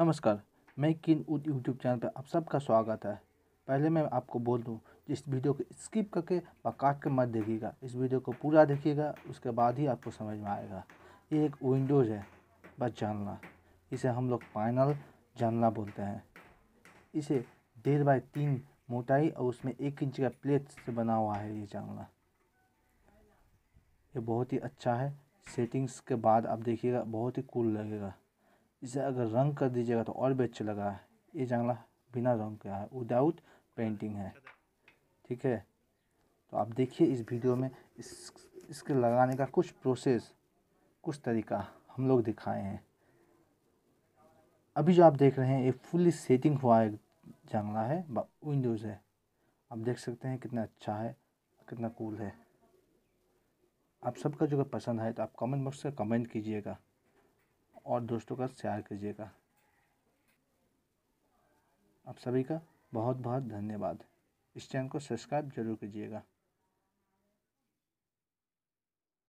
नमस्कार मैं किन उद यूट्यूब चैनल पर आप सबका स्वागत है पहले मैं आपको बोल दूँ इस वीडियो को स्किप करके व काट के मत देखिएगा इस वीडियो को पूरा देखिएगा उसके बाद ही आपको समझ में आएगा ये एक विंडोज़ है बस जानना इसे हम लोग फाइनल जानना बोलते हैं इसे डेढ़ बाई तीन मोटाई और उसमें एक इंच का प्लेट से बना हुआ है ये जानना ये बहुत ही अच्छा है सेटिंग्स के बाद आप देखिएगा बहुत ही कूल लगेगा इसे अगर रंग कर दीजिएगा तो और भी अच्छा लगा ये जंगला बिना रंग का है विदाउट पेंटिंग है ठीक है तो आप देखिए इस वीडियो में इस इसके लगाने का कुछ प्रोसेस कुछ तरीका हम लोग दिखाए हैं अभी जो आप देख रहे हैं ये फुली सेटिंग हुआ एक जंगला है विंडोज़ है आप देख सकते हैं कितना अच्छा है कितना कूल है आप सबका जो पसंद है तो आप कमेंट बॉक्स में कमेंट कीजिएगा और दोस्तों का शेयर कीजिएगा आप सभी का बहुत बहुत धन्यवाद इस चैनल को सब्सक्राइब जरूर कीजिएगा